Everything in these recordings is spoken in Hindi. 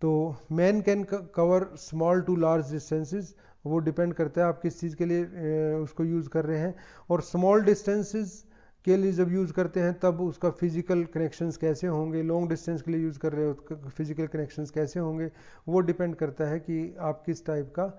तो man can cover small to large distances वो डिपेंड करता है आप किस चीज़ के लिए उसको यूज़ कर रहे हैं और स्मॉल डिस्टेंसेस के लिए जब यूज़ करते हैं तब उसका फिजिकल कनेक्शंस कैसे होंगे लॉन्ग डिस्टेंस के लिए यूज़ कर रहे हो फिजिकल कनेक्शंस कैसे होंगे वो डिपेंड करता है कि आप किस टाइप का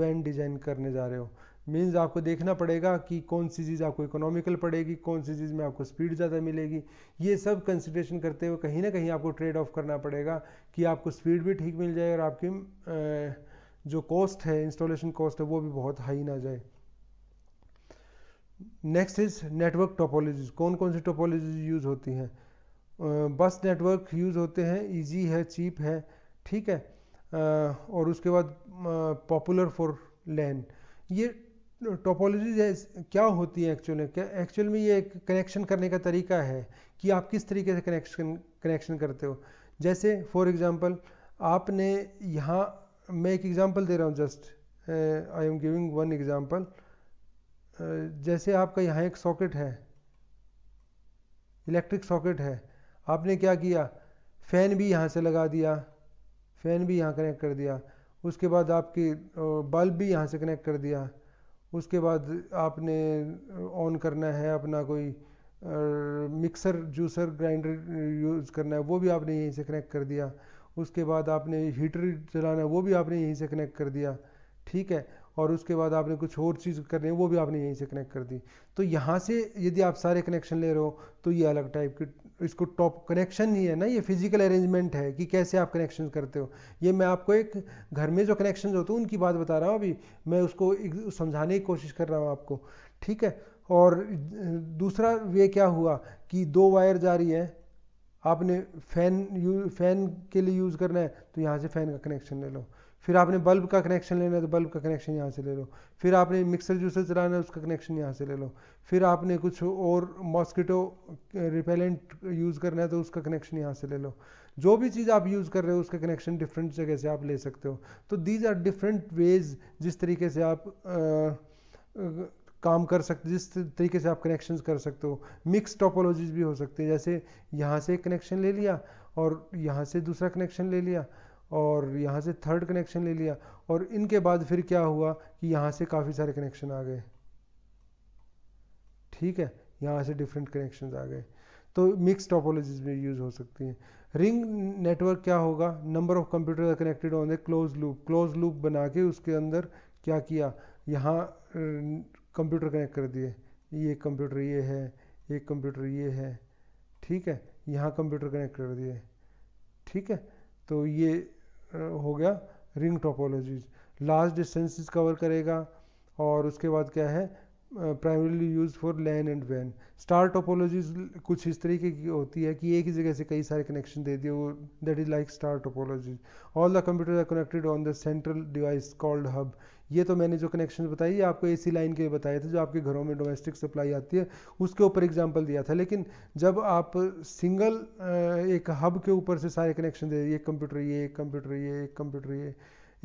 वैन डिज़ाइन करने जा रहे हो मीन्स आपको देखना पड़ेगा कि कौन सी चीज़ आपको इकोनॉमिकल पड़ेगी कौन सी चीज़ में आपको स्पीड ज़्यादा मिलेगी ये सब कंसिड्रेशन करते हुए कहीं ना कहीं आपको ट्रेड ऑफ करना पड़ेगा कि आपको स्पीड भी ठीक मिल जाए और आपकी जो कॉस्ट है इंस्टॉलेशन कॉस्ट है वो भी बहुत हाई ना जाए नेक्स्ट इज नेटवर्क टोपोलॉजीज कौन कौन सी टोपोलॉजीज यूज़ होती हैं बस नेटवर्क यूज़ होते हैं इजी है चीप है ठीक है और उसके बाद पॉपुलर फॉर लैन ये टोपोलॉजी क्या होती है एक्चुअल में एक्चुअल में ये एक कनेक्शन करने का तरीका है कि आप किस तरीके से कनेक्शन कनेक्शन करते हो जैसे फॉर एग्जांपल आपने यहाँ मैं एक एग्जांपल दे रहा हूँ just I am giving one example जैसे आपका यहाँ एक सॉकेट है इलेक्ट्रिक सॉकेट है आपने क्या किया फ़ैन भी यहाँ से लगा दिया फ़ैन भी यहाँ कनेक्ट कर दिया उसके बाद आपकी बल्ब भी यहाँ से कनेक्ट कर दिया उसके बाद आपने ऑन करना है अपना कोई मिक्सर जूसर ग्राइंडर यूज़ करना है वो भी आपने यहीं से कनेक्ट कर दिया उसके बाद आपने हीटर चलाना है वो भी आपने यहीं से कनेक्ट कर दिया ठीक है और उसके बाद आपने कुछ और चीज़ करनी है वो भी आपने यहीं से कनेक्ट कर दी तो यहाँ से यदि आप सारे कनेक्शन ले रहे हो तो ये अलग टाइप की तो इसको टॉप कनेक्शन नहीं है ना ये फिजिकल अरेंजमेंट है कि कैसे आप कनेक्शन करते हो ये मैं आपको एक घर में जो कनेक्शन होते हैं उनकी बात बता रहा हूँ अभी मैं उसको समझाने की कोशिश कर रहा हूँ आपको ठीक है और दूसरा वे क्या हुआ कि दो वायर जा रही है आपने फैन यू फैन के लिए यूज़ करना है तो यहाँ से फ़ैन का कनेक्शन ले लो फिर आपने बल्ब का कनेक्शन लेना है तो बल्ब का कनेक्शन यहाँ से ले लो फिर आपने मिक्सर जूसर चलाना है उसका कनेक्शन यहाँ से ले लो फिर आपने कुछ और मॉस्किटो रिपेलेंट यूज़ करना है तो उसका कनेक्शन यहाँ से ले लो जो भी चीज़ आप यूज़ कर रहे हो उसका कनेक्शन डिफरेंट जगह से आप ले सकते हो तो दीज आर डिफरेंट वेज जिस तरीके से आप काम कर सकते जिस तरीके से आप कनेक्शन कर सकते हो मिक्स टोपोलॉजीज भी हो सकती है जैसे यहाँ से एक कनेक्शन ले लिया और यहाँ से दूसरा कनेक्शन ले लिया और यहाँ से थर्ड कनेक्शन ले लिया और इनके बाद फिर क्या हुआ कि यहाँ से काफ़ी सारे कनेक्शन आ गए ठीक है यहाँ से डिफरेंट कनेक्शन आ गए तो मिक्स टॉपोलॉजीज में यूज़ हो सकती हैं रिंग नेटवर्क क्या होगा number of computer connected on a close loop close loop बना के उसके अंदर क्या किया यहाँ कंप्यूटर कनेक्ट कर दिए ये कंप्यूटर ये है ये कंप्यूटर ये है ठीक है यहाँ कंप्यूटर कनेक्ट कर दिए ठीक है तो ये हो गया ring topologies large distances cover करेगा और उसके बाद क्या है primarily use for LAN and वैन स्टार टोपोलॉजीज कुछ इस तरीके की होती है कि एक ही जगह से कई सारे कनेक्शन दे दिए वो that is like star topology all the computer are connected on the central device called hub ये तो मैंने जो कनेक्शन बताई ये आपको एसी लाइन के बताए थे जो आपके घरों में डोमेस्टिक सप्लाई आती है उसके ऊपर एग्जाम्पल दिया था लेकिन जब आप सिंगल एक हब के ऊपर से सारे कनेक्शन दे दिए कंप्यूटर ये एक कंप्यूटर ये एक कंप्यूटर ये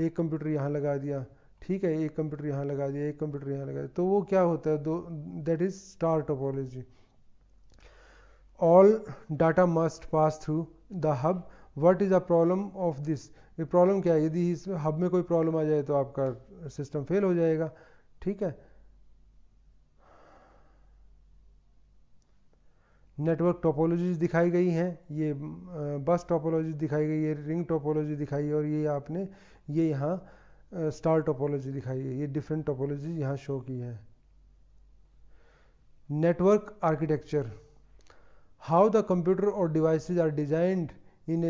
एक कंप्यूटर यहाँ लगा दिया ठीक है एक कंप्यूटर यहाँ लगा दिया एक कंप्यूटर यहाँ लगा दिया तो वो क्या होता है दो that is star topology all data must pass through the hub what is the problem of this ये प्रॉब्लम क्या है यदि इस हब में कोई प्रॉब्लम आ जाए तो आपका सिस्टम फेल हो जाएगा ठीक है नेटवर्क टोपोलॉजीज दिखाई गई हैं ये बस टोपोलॉजी दिखाई गई है रिंग टोपोलॉजी दिखाई है और ये आपने ये यहाँ स्टार टोपोलॉजी दिखाई है ये डिफरेंट टोपोलॉजी यहाँ शो की है network architecture how the computer और devices are designed in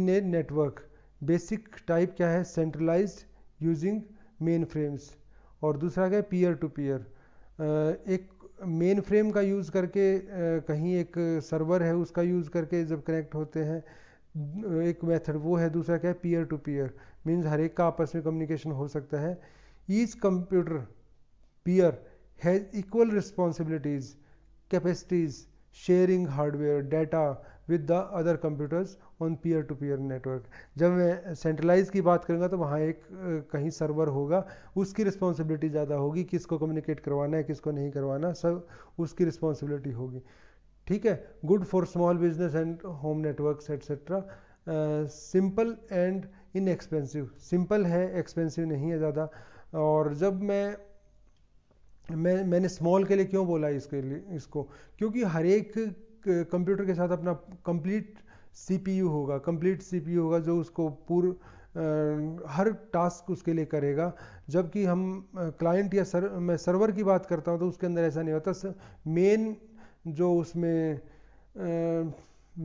in a network basic type क्या है सेंट्रलाइज यूजिंग मेन फ्रेम्स और दूसरा क्या है पीयर टू पीयर एक मेन फ्रेम का यूज़ करके uh, कहीं एक सर्वर है उसका यूज़ करके जब कनेक्ट होते हैं एक मेथड वो है दूसरा क्या है पीयर टू पीयर मीन्स हर एक का आपस में कम्युनिकेशन हो सकता है each computer peer has equal responsibilities capacities sharing hardware data with the other computers on peer to peer network जब मैं सेंट्रलाइज की बात करूँगा तो वहाँ एक कहीं सर्वर होगा उसकी रिस्पॉन्सिबिलिटी ज़्यादा होगी किसको कम्युनिकेट करवाना है किसको नहीं करवाना सब उसकी रिस्पॉन्सिबिलिटी होगी ठीक है good for small business and home network etcetera simple and inexpensive simple है एक्सपेंसिव नहीं है ज़्यादा और जब मैं मैं मैंने स्मॉल के लिए क्यों बोला इसके लिए इसको क्योंकि हर एक कंप्यूटर uh, के साथ अपना कंप्लीट सीपीयू होगा कंप्लीट सीपीयू होगा जो उसको पूर आ, uh, हर टास्क उसके लिए करेगा जबकि हम क्लाइंट uh, या सर मैं सर्वर की बात करता हूँ तो उसके अंदर ऐसा नहीं होता मेन जो उसमें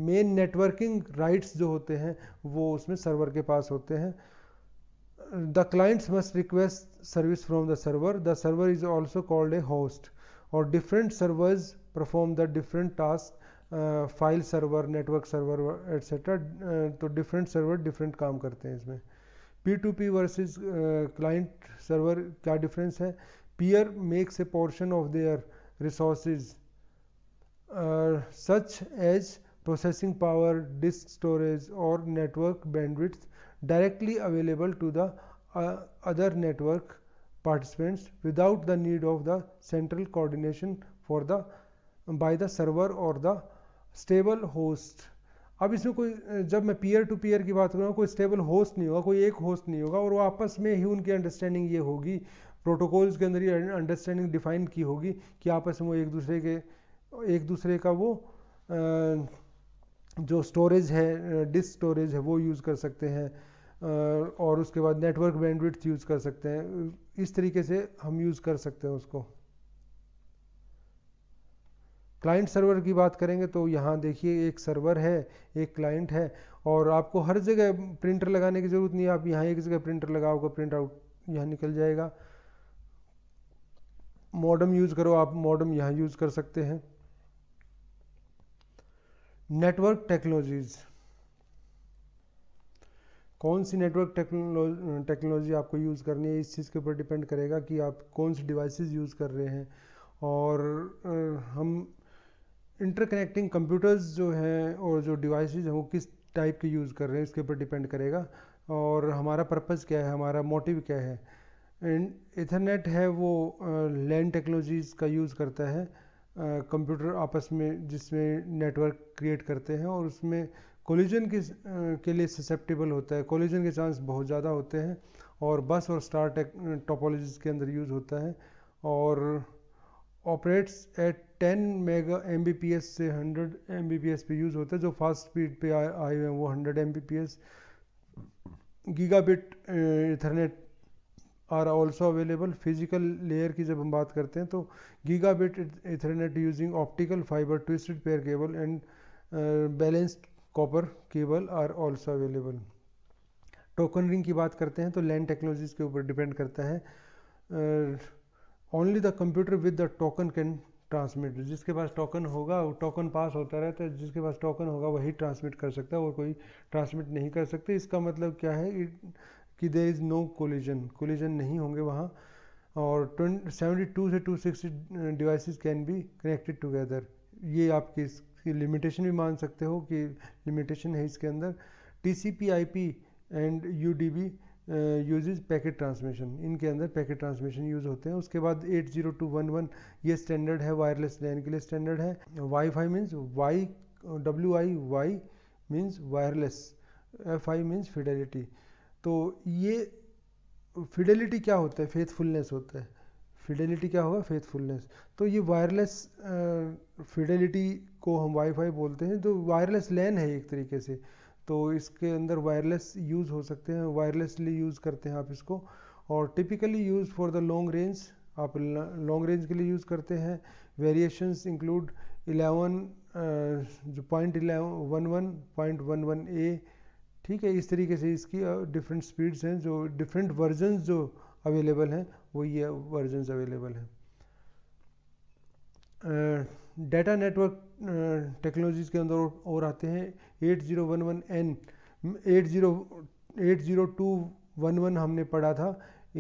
मेन नेटवर्किंग राइट्स जो होते हैं वो उसमें सर्वर के पास होते हैं the clients must request service from the server the server is also called a host और different servers perform the different task file server network server etcetera तो डिफरेंट सर्वर डिफरेंट काम करते हैं इसमें P to P versus client server क्या डिफरेंस है peer makes a portion of their resources uh, such as processing power, disk storage or network bandwidth directly available to the uh, other network participants without the need of the central coordination for the by the server और the stable host अब इसमें कोई जब मैं पीयर टू पीयर की बात कर रहा हूँ कोई स्टेबल होस्ट नहीं होगा कोई एक होस्ट नहीं होगा और वो आपस में ही उनकी अंडरस्टैंडिंग ये होगी प्रोटोकॉल्स के अंदर ये अंडरस्टैंडिंग डिफाइन की होगी कि आपस में वो एक दूसरे के एक दूसरे का वो जो स्टोरेज है डिस्क स्टोरेज है वो यूज़ कर सकते हैं और उसके बाद नेटवर्क बैंडविड्थ यूज़ कर सकते हैं इस तरीके से हम यूज़ कर सकते हैं उसको क्लाइंट सर्वर की बात करेंगे तो यहाँ देखिए एक सर्वर है एक क्लाइंट है और आपको हर जगह प्रिंटर लगाने की ज़रूरत नहीं है आप यहाँ एक जगह प्रिंटर लगाओगे प्रिंट आउट यहाँ निकल जाएगा मॉडम यूज़ करो आप मॉडम यहाँ यूज़ कर सकते हैं नेटवर्क टेक्नोलॉजीज कौन सी नेटवर्क टेक्नोलॉजी आपको यूज़ करनी है इस चीज़ के ऊपर डिपेंड करेगा कि आप कौन सी डिवाइसेस यूज़ कर रहे हैं और हम इंटरकनेक्टिंग कंप्यूटर्स जो हैं और जो डिवाइसेस हैं वो किस टाइप के यूज़ कर रहे हैं इसके ऊपर डिपेंड करेगा और हमारा पर्पज़ क्या है हमारा मोटिव क्या है एंड इथरनेट है वो लैंड टेक्नोलॉजीज़ का यूज़ करता है कंप्यूटर आपस में जिसमें नेटवर्क क्रिएट करते हैं और उसमें कोलिजन के के लिए ससेप्टेबल होता है कोलिजन के चांस बहुत ज़्यादा होते हैं और बस और स्टार टेक टोपोलॉजीज के अंदर यूज़ होता है और operates at ten mega M से हंड्रेड एम पे यूज़ होता है जो फास्ट स्पीड पे आए हुए हैं वो hundred M B P S gigabit ethernet are also available physical layer की जब हम बात करते हैं तो gigabit ethernet using optical fibre twisted pair cable and balanced copper cable are also available token ring की बात करते हैं तो लैंड टेक्नोलॉजीज के ऊपर डिपेंड करता है only the computer with the token can transmit जिसके पास टोकन होगा वो टोकन पास होता रहता है जिसके पास टोकन होगा वही ट्रांसमिट कर सकता है और कोई ट्रांसमिट नहीं कर सकते इसका मतलब क्या है कि there is no collision collision नहीं होंगे वहाँ और सेवेंटी टू से two sixty device can be connected together ये आपकी इसकी लिमिटेशन भी मान सकते हो कि लिमिटेशन है इसके अंदर T C P I P and U D B uses packet transmission इनके अंदर पैकेट ट्रांसमिशन यूज़ होते हैं उसके बाद eight zero two one one ये स्टैंडर्ड है वायरलेस लैन के लिए स्टैंडर्ड है wifi means Y W I Y means wireless F I means fidelity तो ये फिडेलिटी क्या होता है फेथफुलनेस होता है फिडेलिटी क्या होगा फेथफुलनेस तो ये वायरलेस फिडेलिटी को हम वाईफाई बोलते हैं जो वायरलेस लैन है एक तरीके से तो इसके अंदर वायरलेस यूज़ हो सकते हैं वायरलेसली यूज़ करते हैं आप इसको और typically use for the long range आप लॉन्ग रेंज के लिए यूज़ करते हैं वेरिएशंस इंक्लूड इलेवन जो point eleven one one point one one A ठीक है इस तरीके से इसकी डिफरेंट स्पीड्स हैं जो डिफरेंट वर्जन जो अवेलेबल हैं वो ये वर्जन अवेलेबल हैं डाटा नेटवर्क टेक्नोलॉजीज़ के अंदर और आते हैं eight zero one one N eight zero eight zero two one one हमने पढ़ा था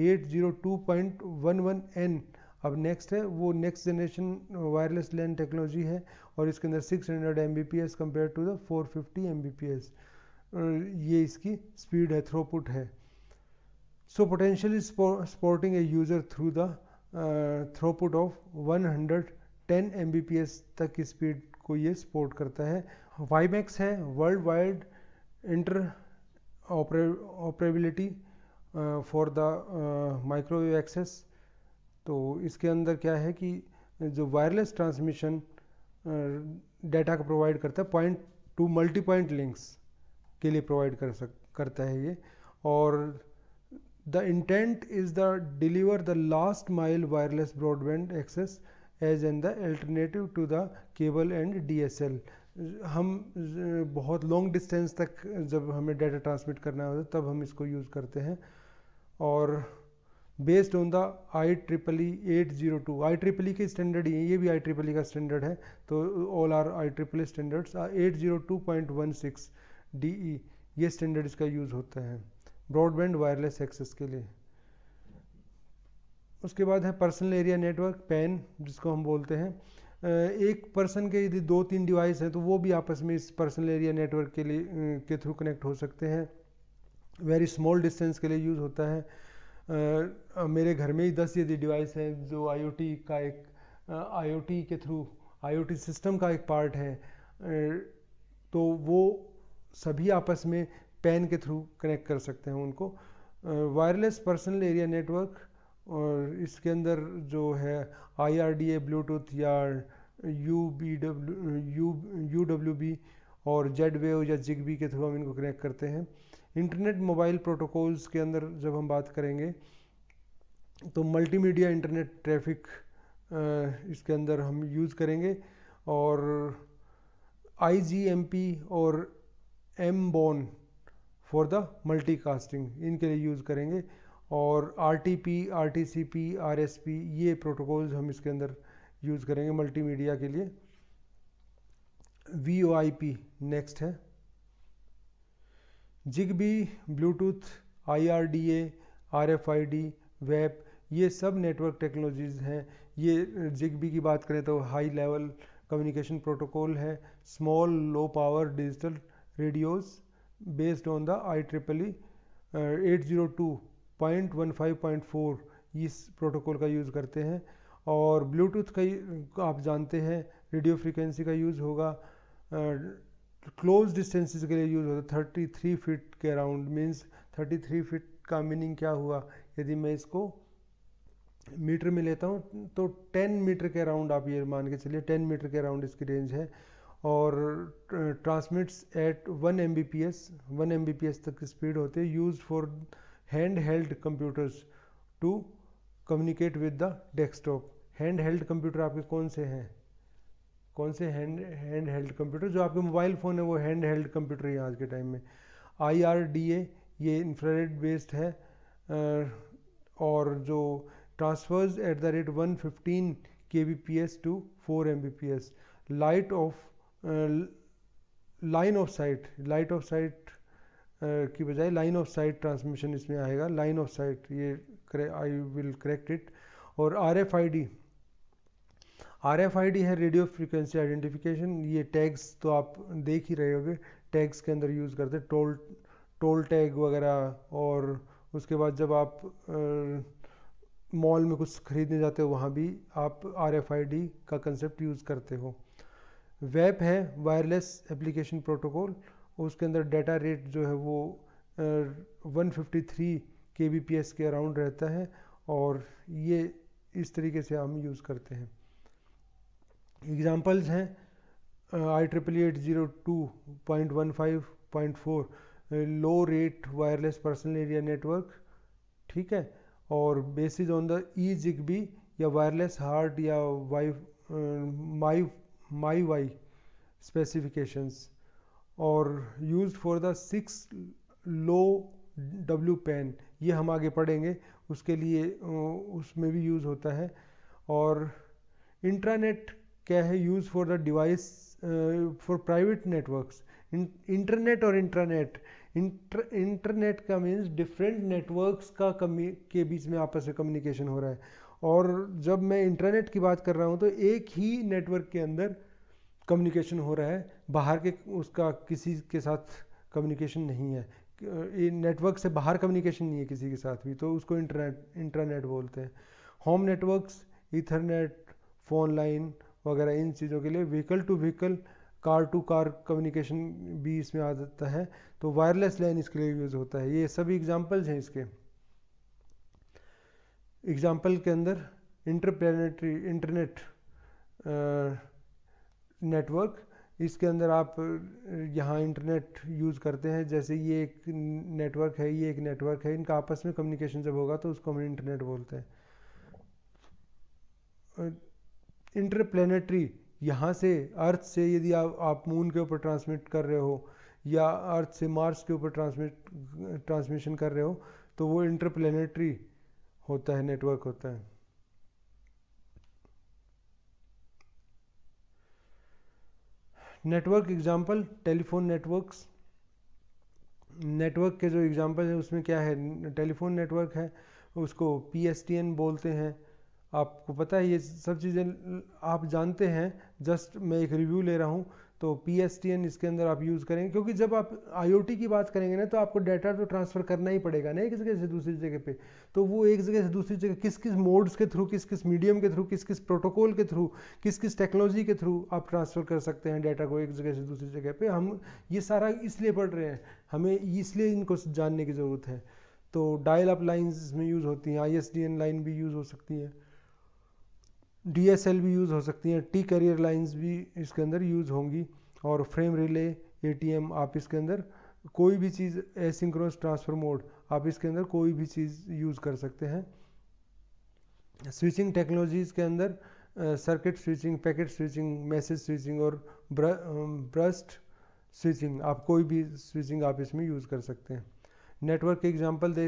eight zero two point one one N अब नेक्स्ट है वो next generation wireless LAN technology है और इसके अंदर six hundred M B P S compare to the four fifty M B P S ये इसकी स्पीड है थ्रोपुट है so potential is supporting a user through the throughput of 110 S तक की स्पीड को ये सपोर्ट करता है वाईमैक्स है world wide interoperability for the microwave access तो इसके अंदर क्या है कि जो वायरलेस ट्रांसमिशन डाटा को प्रोवाइड करता है point to multipoint links के लिए प्रोवाइड कर सक करता है ये और the intent is the deliver the last mile wireless broadband access as an the alternative to the cable and D S L हम बहुत लॉन्ग डिस्टेंस तक जब हमें डाटा ट्रांसमिट करना होता है तब हम इसको यूज़ करते हैं और based on the I triple E eight zero two I triple E के स्टैंडर्ड ये ये भी आई ट्रिपल ई का स्टैंडर्ड है तो all are I triple standards eight zero two point one six D E e, ये स्टैंडर्ड इसका यूज़ होता है ब्रॉडबैंड वायरलेस एक्सेस के लिए उसके बाद है पर्सनल एरिया नेटवर्क पैन जिसको हम बोलते हैं एक पर्सन के यदि दो तीन डिवाइस हैं तो वो भी आपस में इस पर्सनल एरिया नेटवर्क के लिए के थ्रू कनेक्ट हो सकते हैं वेरी स्मॉल डिस्टेंस के लिए यूज़ होता है आ, मेरे घर में ही दस यदि डिवाइस हैं जो आईओटी का एक आईओटी के थ्रू आईओटी सिस्टम का एक पार्ट है तो वो सभी आपस में पैन के थ्रू कनेक्ट कर सकते हैं उनको वायरलेस पर्सनल एरिया नेटवर्क और इसके अंदर जो है आई ब्लूटूथ या U B W U U W B और जेड वेव या जिगबी के थ्रू हम इनको कनेक्ट करते हैं इंटरनेट मोबाइल प्रोटोकॉल्स के अंदर जब हम बात करेंगे तो मल्टीमीडिया इंटरनेट ट्रैफिक इसके अंदर हम यूज़ करेंगे और आई और M bone for the multicasting इनके लिए यूज़ करेंगे और R T P R T C P R S P ये प्रोटोकॉल्स हम इसके अंदर यूज़ करेंगे मल्टीमीडिया के लिए V O I P next है ZigBee Bluetooth I R D A R F I D web ये सब नेटवर्क टेक्नोलॉजीज़ हैं ये जिग बी की बात करें तो हाई लेवल कम्युनिकेशन प्रोटोकॉल है small low power digital radios based on the IEEE uh, 802.15.4 इस प्रोटोकॉल का यूज़ करते हैं और ब्लूटूथ का आप जानते हैं रेडियो फ्रिक्वेंसी का यूज़ होगा क्लोज uh, डिस्टेंसेस के लिए यूज़ होता है थर्टी थ्री फिट के around means thirty three feet का मीनिंग क्या हुआ यदि मैं इसको मीटर में लेता हूँ तो 10 मीटर के अराउंड आप ये मान के चलिए 10 मीटर के अराउंड इसकी रेंज है और transmits at one one M B P S M B P S तक की स्पीड होती है use for handheld computers to communicate with the desktop handheld computer आपके कौन से हैं कौन से हैंड हैंड हेल्ड कंप्यूटर जो आपके मोबाइल फ़ोन है वो हैंड हेल्ड कंप्यूटर है आज के टाइम में आई आर डी ए ये इंफ्रारेड बेस्ड है और जो transfers at the rate one fifteen K B P S to four M B P S light of line of sight light of sight की बजाय लाइन ऑफ साइट ट्रांसमिशन इसमें आएगा लाइन ऑफ साइट ये आई विल करेक्ट इट और R F I D R F I D है रेडियो फ्रिक्वेंसी आइडेंटिफिकेशन ये टैग्स तो आप देख ही रहे होंगे टैग्स के अंदर यूज़ करते टोल टोल टैग वगैरह और उसके बाद जब आप मॉल में कुछ खरीदने जाते हो वहाँ भी आप आर एफ आई डी का कंसेप्ट यूज़ करते हो वेब है वायरलेस एप्लीकेशन प्रोटोकॉल उसके अंदर डाटा रेट जो है वो one fifty three K B P S के अराउंड रहता है और ये इस तरीके से हम यूज़ करते हैं एग्ज़ाम्पल्स हैं I triple eight zero two point one five point four low rate wireless personal area network ठीक है और basis on the E zig या वायरलेस हार्ट या Y my my Y specifications और use for the six low W pan ये हम आगे पढ़ेंगे उसके लिए उसमें भी यूज़ होता है और इंट्रानेट क्या है use for the device for private networks internet और इंट्रानेट इंटरनेट का मीन्स डिफरेंट नेटवर्क्स का कमी के बीच में आपस में कम्युनिकेशन हो रहा है और जब मैं इंटरनेट की बात कर रहा हूँ तो एक ही नेटवर्क के अंदर कम्युनिकेशन हो रहा है बाहर के उसका किसी के साथ कम्युनिकेशन नहीं है नेटवर्क से बाहर कम्युनिकेशन नहीं है किसी के साथ भी तो उसको इंटरनेट इंटरनेट बोलते हैं home networks ethernet phone line वगैरह इन चीज़ों के लिए vehicle to vehicle car to car communication भी इसमें आ जाता है तो वायरलेस लाइन इसके लिए यूज़ होता है ये सभी एग्जाम्पल्स हैं इसके एग्ज़ाम्पल के अंदर इंटरप्लेनेटरी इंटरनेट नेटवर्क इसके अंदर आप यहाँ इंटरनेट यूज़ करते हैं जैसे ये एक नेटवर्क है ये एक नेटवर्क है इनका आपस में कम्युनिकेशन जब होगा तो उसको हम इंटरनेट बोलते हैं इंटरप्लेनेटरी यहाँ से अर्थ से यदि आप आप मून के ऊपर ट्रांसमिट कर रहे हो या अर्थ से मार्स के ऊपर ट्रांसमिट ट्रांसमिशन कर रहे हो तो वो इंटरप्लेनेटरी होता है नेटवर्क होता है network example telephone networks network के जो एग्जाम्पल है उसमें क्या है टेलीफोन नेटवर्क है उसको पी बोलते हैं आपको पता है ये सब चीज़ें आप जानते हैं जस्ट मैं एक रिव्यू ले रहा हूँ तो पी इसके अंदर आप यूज़ करेंगे क्योंकि जब आप आई की बात करेंगे ना तो आपको डाटा तो ट्रांसफ़र करना ही पड़ेगा ना एक जगह से दूसरी जगह पे तो वो एक जगह से दूसरी जगह किस किस मोड्स के थ्रू किस किस मीडियम के थ्रू किस किस प्रोटोकॉल के थ्रू किस किस टेक्नोलॉजी के थ्रू आप ट्रांसफ़र कर सकते हैं डाटा को एक जगह से दूसरी जगह पर हम ये सारा इसलिए पढ़ रहे हैं हमें इसलिए इनको जानने की ज़रूरत है तो डायल अप लाइन्स इसमें यूज़ होती हैं आई लाइन भी यूज़ हो सकती है डी एस एल भी यूज़ हो सकती हैं टी करियर लाइन्स भी इसके अंदर यूज़ होंगी और frame relay A T M आप इसके अंदर कोई भी चीज़ एसिंक्रोनस ट्रांसफर मोड आप इसके अंदर कोई भी चीज़ यूज़ कर सकते हैं स्विचिंग टेक्नोलॉजीज़ के अंदर circuit switching packet switching message switching और ब्रस्ट स्विचिंग आप कोई भी स्विचिंग आप इसमें यूज़ कर सकते हैं नेटवर्क के एग्जाम्पल दे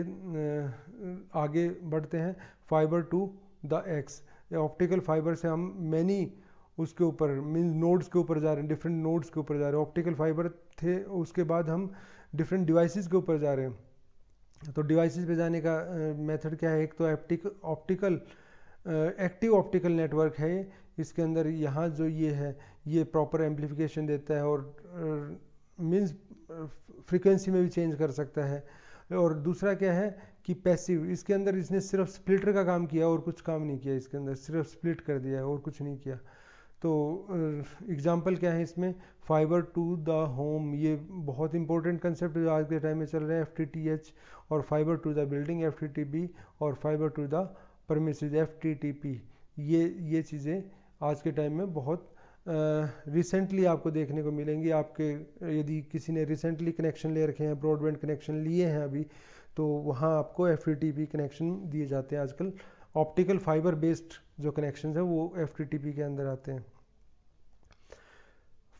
आगे बढ़ते हैं फाइबर टू द एक्स या ऑप्टिकल फाइबर से हम मैनी उसके ऊपर मीन्स नोड्स के ऊपर जा रहे हैं डिफरेंट नोड्स के ऊपर जा रहे हैं ऑप्टिकल फाइबर थे उसके बाद हम डिफरेंट डिवाइसेस के ऊपर जा रहे हैं तो डिवाइसेस पे जाने का मेथड uh, क्या है एक तो optic optical active optical network है इसके अंदर यहाँ जो ये है ये प्रॉपर एम्पलीफिकेशन देता है और मीन्स uh, फ्रीक्वेंसी में भी चेंज कर सकता है और दूसरा क्या है कि पैसिव इसके अंदर इसने सिर्फ स्प्लिटर का काम किया और कुछ काम नहीं किया इसके अंदर सिर्फ स्प्लिट कर दिया है और कुछ नहीं किया तो एग्ज़ाम्पल क्या है इसमें फाइबर टू द होम ये बहुत इंपॉर्टेंट कंसेप्ट जो आज के टाइम में चल रहे हैं एफ टी टी एच और fibre to the building F T T P और fibre to the premise F T T P ये ये चीज़ें आज के टाइम में बहुत रिसेंटली आपको देखने को मिलेंगी आपके यदि किसी ने रिसेंटली कनेक्शन ले रखे हैं ब्रॉडबैंड कनेक्शन लिए हैं अभी तो वहाँ आपको एफ कनेक्शन दिए जाते हैं आजकल ऑप्टिकल फाइबर बेस्ड जो कनेक्शन है वो एफ के अंदर आते हैं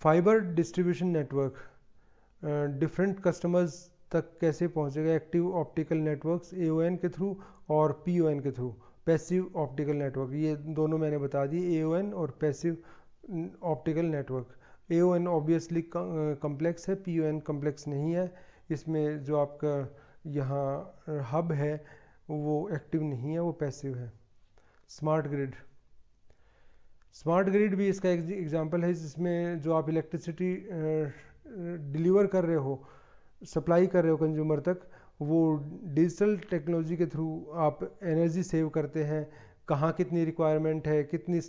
fibre distribution network different customers तक कैसे पहुँचेगा एक्टिव ऑप्टिकल नेटवर्क्स ए के थ्रू और पी के थ्रू पैसिव ऑप्टिकल नेटवर्क ये दोनों मैंने बता दिए ए और passive optical network A O N obviously complex है पी ओ एन कम्प्लेक्स नहीं है इसमें जो आपका यहाँ हब है वो एक्टिव नहीं है वो पैसिव है स्मार्ट ग्रिड स्मार्ट ग्रिड भी इसका एक एग्जाम्पल है जिसमें जो आप इलेक्ट्रिसिटी डिलीवर कर रहे हो सप्लाई कर रहे हो कंज्यूमर तक वो डिजिटल टेक्नोलॉजी के थ्रू आप एनर्जी सेव करते हैं कहाँ कितनी रिक्वायरमेंट है कितनी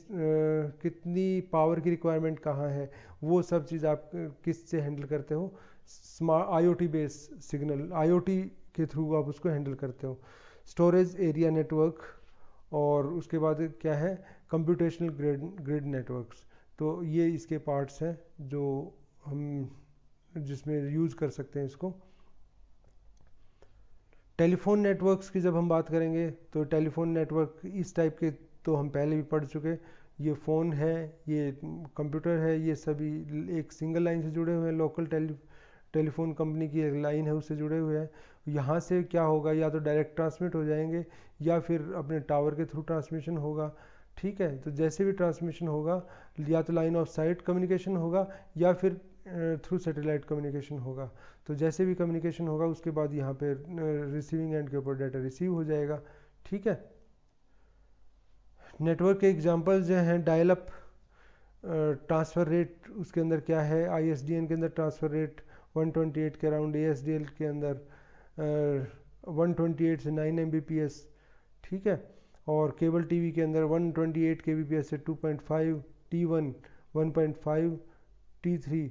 कितनी पावर की रिक्वायरमेंट कहाँ है वो सब चीज़ आप किस से हैंडल करते हो smart T base signal I O T के थ्रू आप उसको हैंडल करते हो स्टोरेज एरिया नेटवर्क और उसके बाद क्या है कंप्यूटेशनल ग्रिड ग्रिड नेटवर्क्स तो ये इसके पार्ट्स हैं जो हम जिसमें यूज़ कर सकते हैं इसको टेलीफोन नेटवर्क्स की जब हम बात करेंगे तो टेलीफोन नेटवर्क इस टाइप के तो हम पहले भी पढ़ चुके ये फ़ोन है ये कंप्यूटर है ये सभी एक सिंगल लाइन से जुड़े हुए हैं लोकल टेली टेलीफोन कंपनी की एक लाइन है उससे जुड़े हुए हैं यहाँ से क्या होगा या तो डायरेक्ट ट्रांसमिट हो जाएंगे या फिर अपने टावर के थ्रू ट्रांसमिशन होगा ठीक है तो जैसे भी ट्रांसमिशन होगा या तो लाइन ऑफ साइट कम्युनिकेशन होगा या फिर थ्रू सैटेलाइट कम्युनिकेशन होगा तो जैसे भी कम्युनिकेशन होगा उसके बाद यहाँ पे रिसीविंग एंड के ऊपर डाटा रिसीव हो जाएगा ठीक है नेटवर्क के एग्जांपल्स जो हैं डायल अप ट्रांसफ़र रेट उसके अंदर क्या है आईएसडीएन के अंदर ट्रांसफ़र रेट 128 के अराउंड एएसडीएल के अंदर uh, 128 से 9 एम ठीक है और केबल टीवी के अंदर 128 ट्वेंटी से 2.5 टी1 1.5 T three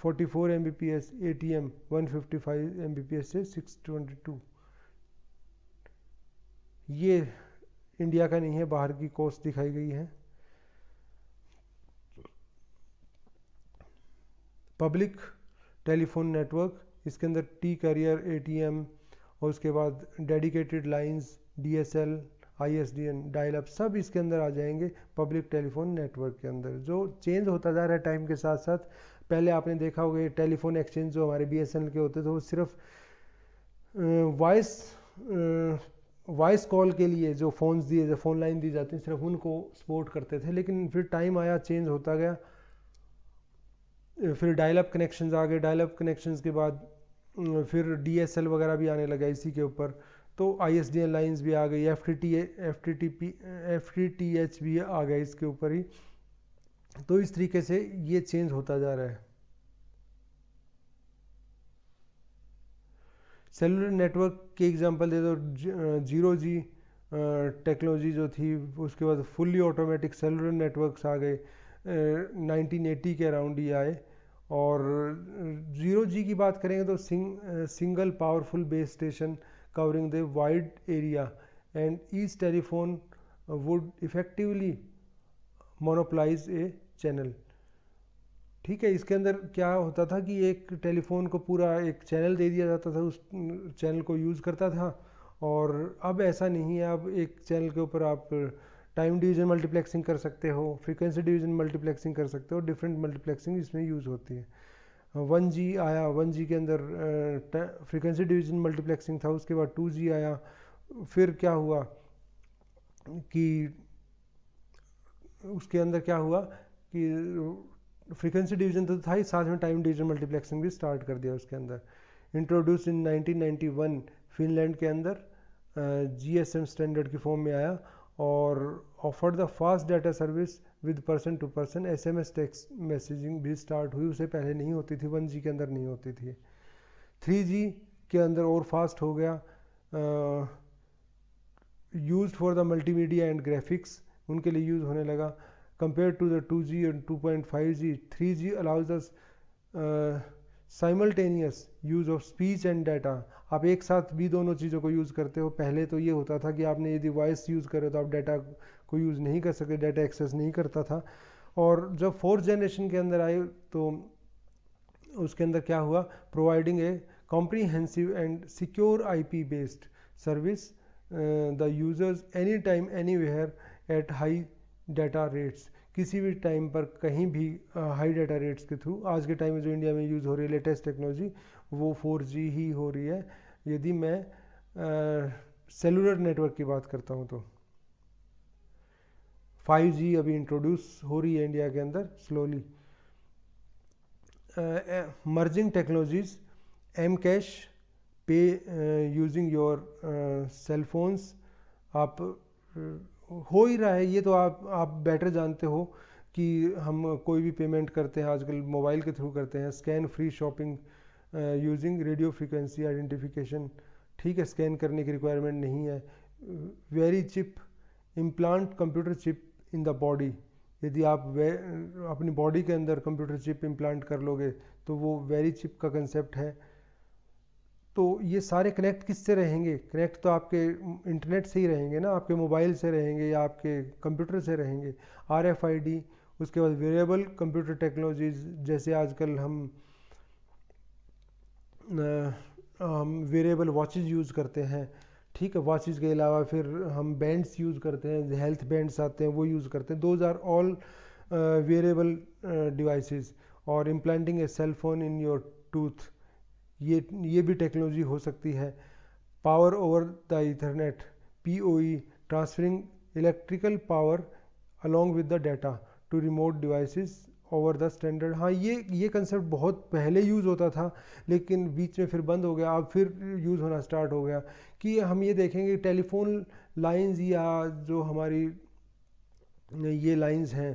44 mbps ATM 155 mbps से 622 ये इंडिया का नहीं है बाहर की कोस्ट दिखाई गई है पब्लिक टेलीफोन नेटवर्क इसके अंदर टी करियर एटीएम और उसके बाद dedicated lines DSL ISDN dial up सब इसके अंदर आ जाएंगे पब्लिक टेलीफोन नेटवर्क के अंदर जो चेंज होता जा रहा है टाइम के साथ साथ पहले आपने देखा होगा टेलीफोन एक्सचेंज जो हमारे बी के होते थे वो सिर्फ वॉइस वॉइस कॉल के लिए जो फ़ोन्स दिए जो फ़ोन लाइन दी जाती सिर्फ उनको सपोर्ट करते थे लेकिन फिर टाइम आया चेंज होता गया फिर डायल अप कनेक्शन आ गए डायल अप कनेक्शन के बाद फिर डी एस एल वगैरह भी आने लगा इसी के ऊपर तो I S D L lines भी आ गई F T T F T T P F T T H भी आ गया इसके ऊपर ही तो इस तरीके से ये चेंज होता जा रहा है सेलुलर नेटवर्क के एग्जांपल दे दो जीरो जी टेक्नोलॉजी जो थी उसके बाद फुल्ली ऑटोमेटिक सेलुलर नेटवर्क्स आ गए नाइनटीन एटी के अराउंड ही आए और जीरो जी की बात करेंगे तो sing single powerful base station covering the wide area and each telephone would effectively monopolise a channel ठीक है इसके अंदर क्या होता था कि एक टेलीफोन को पूरा एक चैनल दे दिया जाता था उस चैनल को यूज़ करता था और अब ऐसा नहीं है अब एक चैनल के ऊपर आप टाइम डिवीज़न मल्टीप्लेक्सिंग कर सकते हो फ्रीक्वेंसी डिवीज़न मल्टीप्लेक्सिंग कर सकते हो डिफरेंट मल्टीप्लेक्सिंग इसमें यूज़ होती है वन जी आया वन जी के अंदर फ्रीक्वेंसी डिवीज़न मल्टीप्लेक्सिंग था उसके बाद टू जी आया फिर क्या हुआ कि उसके अंदर क्या हुआ कि फ्रीक्वेंसी डिवीजन तो था ही साथ में टाइम डिवीजन मल्टीप्लेक्सिंग भी स्टार्ट कर दिया उसके अंदर इंट्रोड्यूस इन 1991 फिनलैंड के अंदर जीएसएम स्टैंडर्ड की फॉर्म में आया और offer the fast data service with person to person S M S text messaging भी स्टार्ट हुई उसे पहले नहीं होती थी वन जी के अंदर नहीं होती थी थ्री जी के अंदर और फास्ट हो गया use for the multimedia and graphics उनके लिए यूज़ होने लगा compare to the two G and two point five G three G allows this simultaneous use of speech and data आप एक साथ भी दोनों चीज़ों को यूज़ करते हो पहले तो ये होता था कि आपने यदि वॉइस यूज़ करे तो आप डाटा को यूज़ नहीं कर सके डाटा एक्सेस नहीं करता था और जब फोर्थ जनरेशन के अंदर आए तो उसके अंदर क्या हुआ providing a comprehensive and secure I P based service the users any time anywhere at high data rates किसी भी टाइम पर कहीं भी हाई डाटा रेट्स के थ्रू आज के टाइम में जो इंडिया में यूज़ हो रही है लेटेस्ट टेक्नोलॉजी वो फोर ही हो रही है यदि मैं सेलुलर नेटवर्क की बात करता हूँ तो 5G अभी इंट्रोड्यूस हो रही है इंडिया के अंदर slowly merging technologies M cash pay using your cell phones आप हो ही रहा है ये तो आप आप बेटर जानते हो कि हम कोई भी पेमेंट करते हैं आजकल मोबाइल के थ्रू करते हैं scan free shopping using radio frequency identification ठीक है स्कैन करने की रिक्वायरमेंट नहीं है very chip implant computer chip in the body यदि आप वे अपनी बॉडी के अंदर कंप्यूटर चिप इम्प्लांट कर लोगे तो वो वेरी चिप का कंसेप्ट है तो ये सारे कनेक्ट किससे रहेंगे कनेक्ट तो आपके इंटरनेट से ही रहेंगे ना आपके मोबाइल से रहेंगे या आपके कंप्यूटर से रहेंगे आर एफ आई डी उसके बाद वेरिएबल कंप्यूटर टेक्नोलॉजीज जैसे आजकल हम हम वेरिएबल वॉचेज यूज़ करते हैं ठीक है वॉचेज के अलावा फिर हम बैंड्स यूज़ करते हैं हेल्थ बैंड्स आते हैं वो यूज़ करते हैं those are all wearable devices और implanting a cell phone in your tooth ये ये भी टेक्नोलॉजी हो सकती है power over the Ethernet P O transferring electrical power along with the data to remote device over the standard हाँ ये ये कंसेप्ट बहुत पहले यूज़ होता था लेकिन बीच में फिर बंद हो गया अब फिर यूज़ होना स्टार्ट हो गया कि हम ये देखेंगे टेलीफोन लाइंस या जो हमारी ये लाइंस हैं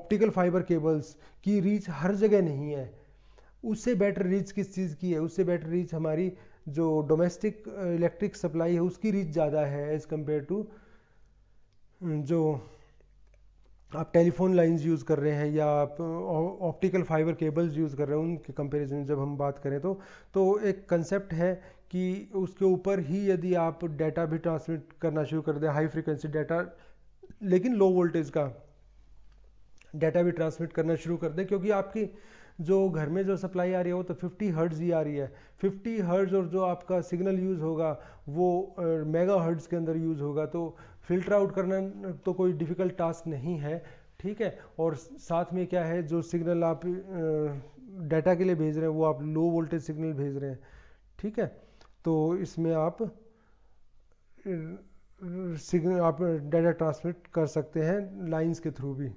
ऑप्टिकल फाइबर केबल्स की रीच हर जगह नहीं है उससे बेटर रीच किस चीज़ की है उससे बेटर रीच हमारी जो डोमेस्टिक इलेक्ट्रिक सप्लाई है उसकी रीच ज़्यादा है एज़ कम्पेयर टू जो आप टेलीफोन लाइंस यूज़ कर रहे हैं या आप ऑप्टिकल फाइबर केबल्स यूज़ कर रहे हैं उनके कंपैरिजन में जब हम बात करें तो तो एक कंसेप्ट है कि उसके ऊपर ही यदि आप डाटा भी ट्रांसमिट करना शुरू कर दें हाई फ्रिक्वेंसी डाटा लेकिन लो वोल्टेज का डाटा भी ट्रांसमिट करना शुरू कर दें क्योंकि आपकी जो घर में जो सप्लाई आ रही है वो तो 50 हर्ट्ज़ ही आ रही है 50 हर्ट्ज़ और जो आपका सिग्नल यूज़ होगा वो मेगा हर्ट्ज़ के अंदर यूज़ होगा तो फिल्टर आउट करना तो कोई डिफ़िकल्ट टास्क नहीं है ठीक है और साथ में क्या है जो सिग्नल आप डाटा के लिए भेज रहे हैं वो आप लो वोल्टेज सिग्नल भेज रहे हैं ठीक है तो इसमें आप सिग्नल आप डाटा ट्रांसमिट कर सकते हैं लाइंस के थ्रू भी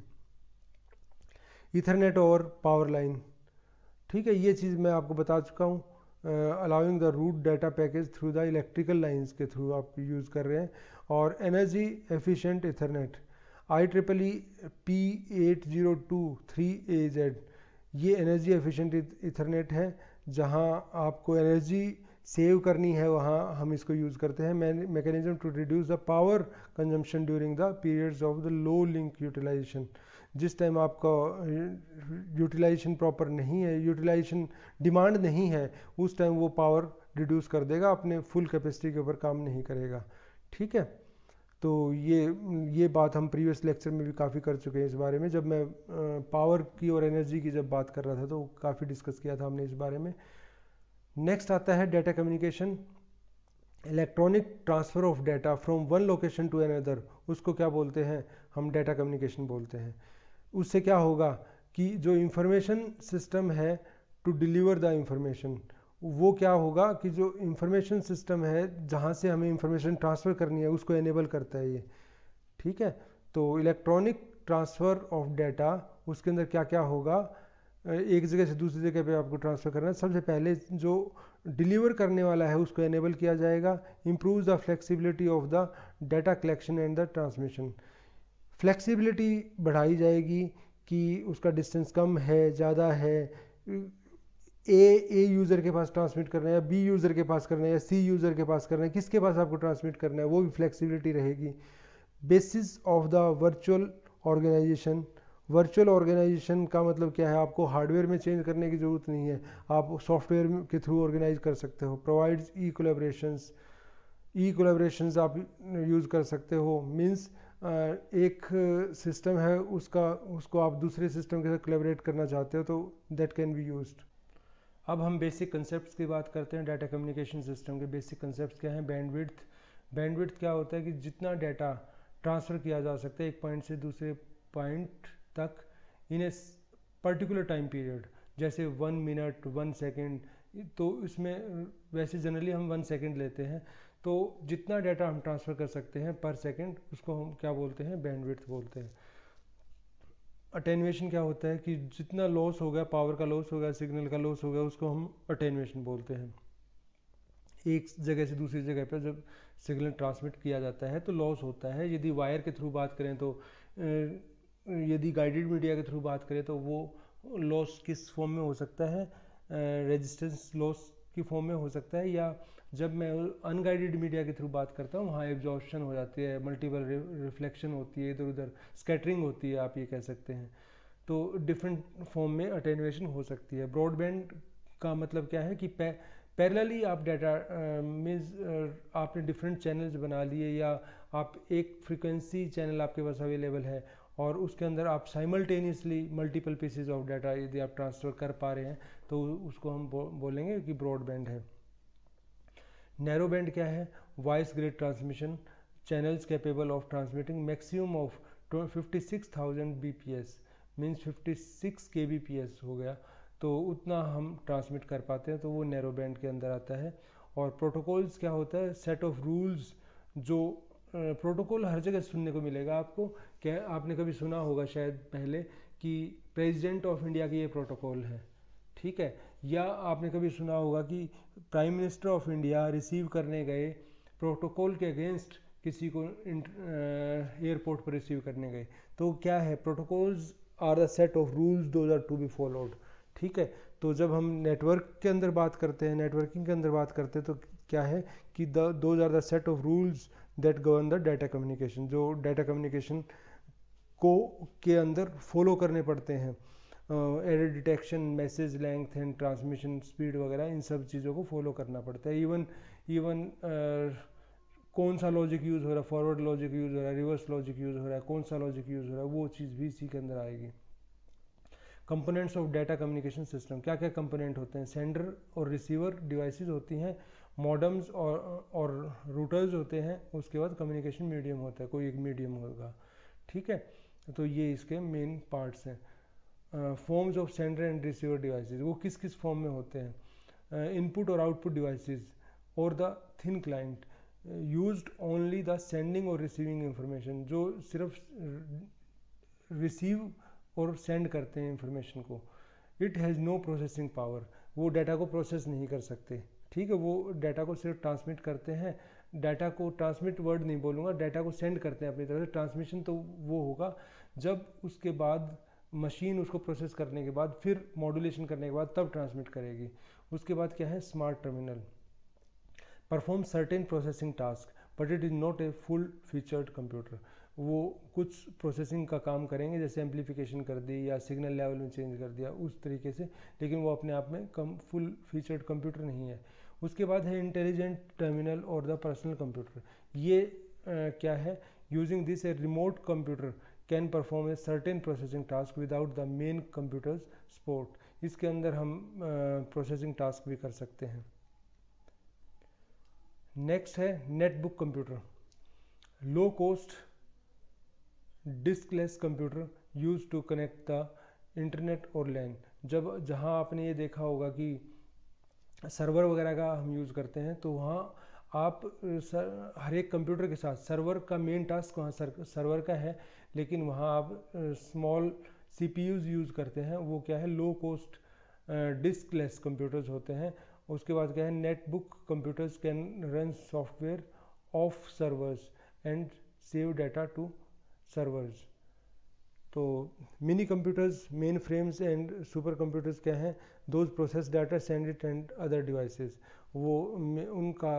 इथरनेट और पावर लाइन ठीक है ये चीज़ मैं आपको बता चुका हूँ allowing the route data package through the electrical lines के थ्रू आप यूज़ कर रहे हैं और energy efficient Ethernet I triple E P eight zero two three A Z ये एनर्जी एफिशिएंट इथरनेट है जहाँ आपको एनर्जी सेव करनी है वहाँ हम इसको यूज़ करते हैं mechanism to reduce the power consumption during the periods of the low link utilisation जिस टाइम आपका यूटिलाइजेशन प्रॉपर नहीं है यूटिलाइजेशन डिमांड नहीं है उस टाइम वो पावर रिड्यूस कर देगा अपने फुल कैपेसिटी के ऊपर काम नहीं करेगा ठीक है तो ये ये बात हम प्रीवियस लेक्चर में भी काफ़ी कर चुके हैं इस बारे में जब मैं पावर की और एनर्जी की जब बात कर रहा था तो काफ़ी डिस्कस किया था हमने इस बारे में नेक्स्ट आता है data communication electronic transfer of data from one location to another उसको क्या बोलते हैं हम डाटा कम्युनिकेशन बोलते हैं उससे क्या होगा कि जो इंफॉर्मेशन सिस्टम है टू डिलीवर द इंफॉर्मेशन वो क्या होगा कि जो इंफॉर्मेशन सिस्टम है जहाँ से हमें इंफॉर्मेशन ट्रांसफ़र करनी है उसको एनेबल करता है ये ठीक है तो इलेक्ट्रॉनिक ट्रांसफ़र ऑफ डाटा उसके अंदर क्या क्या होगा एक जगह से दूसरी जगह पे आपको ट्रांसफ़र करना है सबसे पहले जो डिलीवर करने वाला है उसको एनेबल किया जाएगा improve the flexibility of the data collection and the transmission flexibility बढ़ाई जाएगी कि उसका डिस्टेंस कम है ज़्यादा है ए ए यूज़र के पास ट्रांसमिट करना है या बी यूज़र के पास करना है या सी यूज़र के पास करना है किसके पास आपको ट्रांसमिट करना है वो भी फ्लेक्सिबिलिटी रहेगी basis of the virtual organisation virtual organisation का मतलब क्या है आपको हार्डवेयर में चेंज करने की ज़रूरत नहीं है आप सॉफ्टवेयर के थ्रू ऑर्गेनाइज कर सकते हो provides E collaboration E collaboration आप यूज़ कर सकते हो मीन्स एक सिस्टम है उसका उसको आप दूसरे सिस्टम के साथ कलेबरेट करना चाहते हो तो दैट कैन बी यूज अब हम बेसिक कंसेप्ट की बात करते हैं डाटा कम्युनिकेशन सिस्टम के बेसिक कंसेप्ट क्या हैं बैंडविड्थ बैंडविड्थ क्या होता है कि जितना डाटा ट्रांसफ़र किया जा सकता है एक पॉइंट से दूसरे पॉइंट तक in a particular time period जैसे वन मिनट वन सेकेंड तो इसमें वैसे जनरली हम वन सेकेंड लेते हैं तो जितना डाटा हम ट्रांसफ़र कर सकते हैं पर सेकंड उसको हम क्या बोलते हैं बैंडविड्थ बोलते हैं अटेनवेशन क्या होता है कि जितना लॉस हो गया पावर का लॉस हो गया सिग्नल का लॉस हो गया उसको हम अटेनवेशन बोलते हैं एक जगह से दूसरी जगह पर जब सिग्नल ट्रांसमिट किया जाता है तो लॉस होता है यदि वायर के थ्रू बात करें तो यदि गाइडेड मीडिया के थ्रू बात करें तो वो लॉस किस फॉर्म में हो सकता है रेजिस्टेंस लॉस की फॉर्म में हो सकता है या जब मैं अनगाइडेड मीडिया के थ्रू बात करता हूँ वहाँ एब्जॉर्प्शन हो जाती है मल्टीपल रिफ्लेक्शन होती है इधर उधर स्कैटरिंग होती है आप ये कह सकते हैं तो डिफरेंट फॉर्म में अटेनुएशन हो सकती है ब्रॉडबैंड का मतलब क्या है कि पैरेलली आप डाटा मीन्स आपने डिफरेंट चैनल्स बना लिए या आप एक फ्रिक्वेंसी चैनल आपके पास अवेलेबल है और उसके अंदर आप simultaneously multiple pieces of data यदि आप ट्रांसफ़र कर पा रहे हैं तो उसको हम बो, बोलेंगे कि ब्रॉडबैंड है नैरो बैंड क्या है voice grade transmission channels channels of of transmitting maximum fifty six bps means P S हो गया तो उतना हम ट्रांसमिट कर पाते हैं तो वो नैरो बैंड के अंदर आता है और प्रोटोकॉल्स क्या होता है सेट ऑफ रूल्स जो प्रोटोकॉल हर जगह सुनने को मिलेगा आपको क्या आपने कभी सुना होगा शायद पहले कि प्रेसिडेंट ऑफ इंडिया की ये प्रोटोकॉल है ठीक है या आपने कभी सुना होगा कि prime minister of India receive करने गए प्रोटोकॉल के अगेंस्ट किसी को एयरपोर्ट पर रिसीव करने गए तो क्या है protocols are the set of rules those are to be followed ठीक है तो जब हम नेटवर्क के अंदर बात करते हैं नेटवर्किंग के अंदर बात करते हैं तो क्या है कि the those are the set of rules that govern the data communication जो डाटा कम्युनिकेशन को के अंदर फॉलो करने पड़ते हैं error detection message length and transmission speed वगैरह इन सब चीज़ों को फॉलो करना पड़ता है इवन इवन कौन सा लॉजिक यूज़ हो रहा है फॉरवर्ड लॉजिक यूज़ हो रहा है रिवर्स लॉजिक यूज़ हो रहा है कौन सा लॉजिक यूज़ हो रहा है वो चीज़ भी इसी के अंदर आएगी components of data communication system क्या क्या कंपोनेंट होते हैं सेंडर और रिसीवर डिवाइसेस होती हैं मॉडम्स और और रूटर्स होते हैं उसके बाद कम्युनिकेशन मीडियम होता है कोई एक मीडियम होगा ठीक है तो ये इसके मेन पार्ट्स हैं forms of sender and receiver devices वो किस किस फॉर्म में होते हैं इनपुट और आउटपुट डिवाइसेस और the thin client use only the sending और रिसीविंग इंफॉर्मेशन जो सिर्फ रिसीव और सेंड करते हैं इंफॉर्मेशन को it has no processing power वो डाटा को प्रोसेस नहीं कर सकते ठीक है वो डाटा को सिर्फ ट्रांसमिट करते हैं डाटा को ट्रांसमिट वर्ड नहीं बोलूँगा डाटा को सेंड करते हैं अपनी तरफ से ट्रांसमिशन तो वो होगा जब उसके बाद मशीन उसको प्रोसेस करने के बाद फिर मॉड्यूलेशन करने के बाद तब ट्रांसमिट करेगी उसके बाद क्या है smart terminal perform certain processing task but it is not a full featured computer वो कुछ प्रोसेसिंग का काम करेंगे जैसे एम्पलीफिकेशन कर दी या सिग्नल लेवल में चेंज कर दिया उस तरीके से लेकिन वो अपने आप में कम फुल फीचर्ड कंप्यूटर नहीं है उसके बाद है इंटेलिजेंट टर्मिनल और द पर्सनल कंप्यूटर ये आ, क्या है using this a remote computer can perform a certain processing task without the main computer support इसके अंदर हम प्रोसेसिंग uh, टास्क भी कर सकते हैं नेक्स्ट है netbook computer low cost diskless computer use to connect the internet और लैंड जब जहां आपने ये देखा होगा कि सर्वर वगैरह का हम यूज़ करते हैं तो वहाँ आप सर हर एक कंप्यूटर के साथ सर्वर का मेन टास्क वहाँ सर, सर्वर का है लेकिन वहाँ आप स्मॉल सी यूज़ करते हैं वो क्या है लो कोस्ट लेस कंप्यूटर्स होते हैं उसके बाद क्या है netbook computers can run software of servers and save data to servers तो mini computers mainframes and super computers क्या हैं those process data send it and other devices वो उनका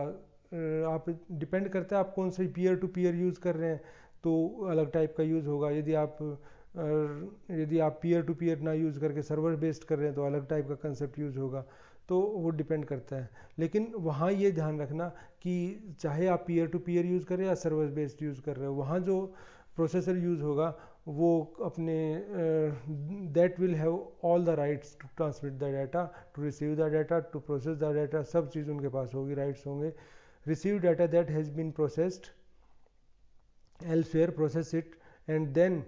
आप डिपेंड करता है आप कौन से पीयर टू पीयर यूज़ कर रहे हैं तो अलग टाइप का यूज़ होगा यदि आप यदि आप पीयर टू पीयर ना यूज़ करके सर्वर बेस्ड कर रहे हैं तो अलग टाइप का कंसेप्ट यूज़ होगा तो वो डिपेंड करता है लेकिन वहाँ ये ध्यान रखना कि चाहे आप पीयर टू पीयर यूज़ करें या सर्वर बेस्ड यूज़ कर रहे हो वहाँ जो प्रोसेसर यूज़ होगा वो अपने that will have all the rights to transmit the data to receive the data to process the data सब चीज़ उनके पास होगी राइट्स होंगे receive data that has been processed elsewhere process it and then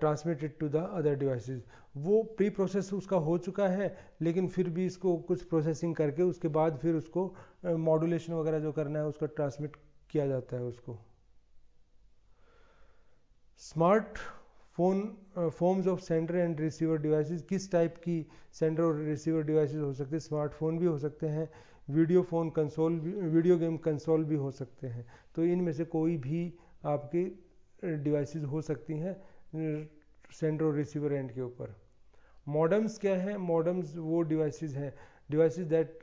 transmit it to the other devices वो प्री प्रोसेस उसका हो चुका है लेकिन फिर भी इसको कुछ प्रोसेसिंग करके उसके बाद फिर उसको मॉड्यूलेशन uh, वगैरह जो करना है उसका ट्रांसमिट किया जाता है उसको smart phone forms of sender and receiver devices किस टाइप की सेंडर और रिसीवर डिवाइसेस हो सकते हैं स्मार्टफोन भी हो सकते हैं वीडियो फ़ोन कंसोल भी वीडियो गेम कंसोल भी हो सकते हैं तो इनमें से कोई भी आपकी डिवाइसेस हो सकती हैं सेंडर और रिसीवर एंड के ऊपर मॉडम्स क्या हैं मॉडम्स वो डिवाइसेस हैं devices that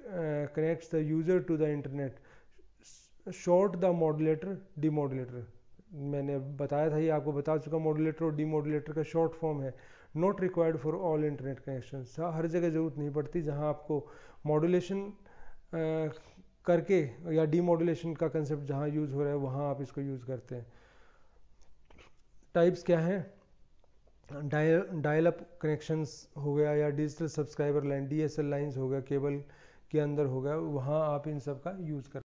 connects the user to the internet short the modulator modulator मैंने बताया था ये आपको बता चुका मॉडुलेटर और डी मॉडलेटर का शॉर्ट फॉर्म है not required for all internet connection हर जगह ज़रूरत नहीं पड़ती जहाँ आपको मॉडुलेशन करके या डीमोडुलेशन का कंसेप्ट जहाँ यूज़ हो रहा है वहाँ आप इसको यूज़ करते हैं टाइप्स क्या हैं डायल डायल अप कनेक्शंस हो गया या digital subscriber line DSL lines हो गया केबल के अंदर हो गया वहाँ आप इन सब का यूज़ कर